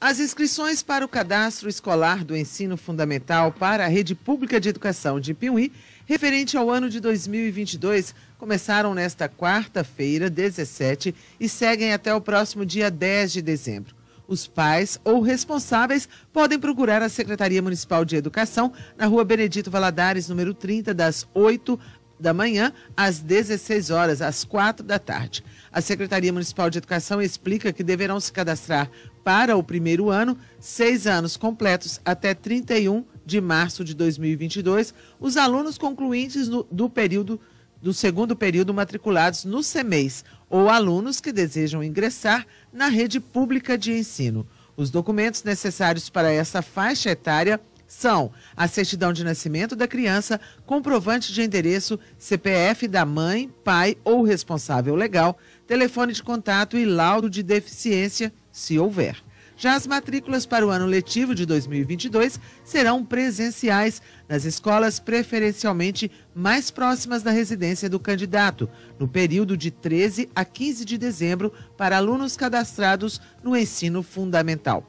As inscrições para o cadastro escolar do ensino fundamental para a rede pública de educação de Piuí, referente ao ano de 2022, começaram nesta quarta-feira, 17, e seguem até o próximo dia 10 de dezembro. Os pais ou responsáveis podem procurar a Secretaria Municipal de Educação na Rua Benedito Valadares, número 30, das 8 da manhã às 16 horas, às 4 da tarde. A Secretaria Municipal de Educação explica que deverão se cadastrar para o primeiro ano, seis anos completos até 31 de março de 2022, os alunos concluintes do período do segundo período matriculados no CEMEIS ou alunos que desejam ingressar na rede pública de ensino. Os documentos necessários para essa faixa etária são a certidão de nascimento da criança, comprovante de endereço, CPF da mãe, pai ou responsável legal, telefone de contato e laudo de deficiência, se houver. Já as matrículas para o ano letivo de 2022 serão presenciais nas escolas preferencialmente mais próximas da residência do candidato, no período de 13 a 15 de dezembro, para alunos cadastrados no ensino fundamental.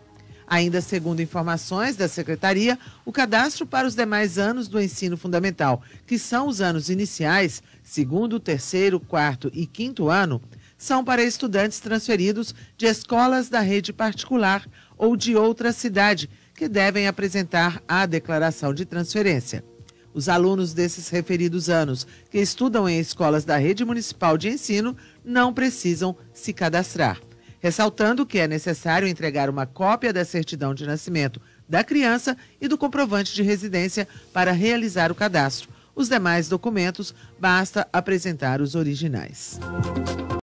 Ainda segundo informações da secretaria, o cadastro para os demais anos do ensino fundamental, que são os anos iniciais, segundo, terceiro, quarto e quinto ano, são para estudantes transferidos de escolas da rede particular ou de outra cidade, que devem apresentar a declaração de transferência. Os alunos desses referidos anos que estudam em escolas da rede municipal de ensino não precisam se cadastrar ressaltando que é necessário entregar uma cópia da certidão de nascimento da criança e do comprovante de residência para realizar o cadastro. Os demais documentos basta apresentar os originais.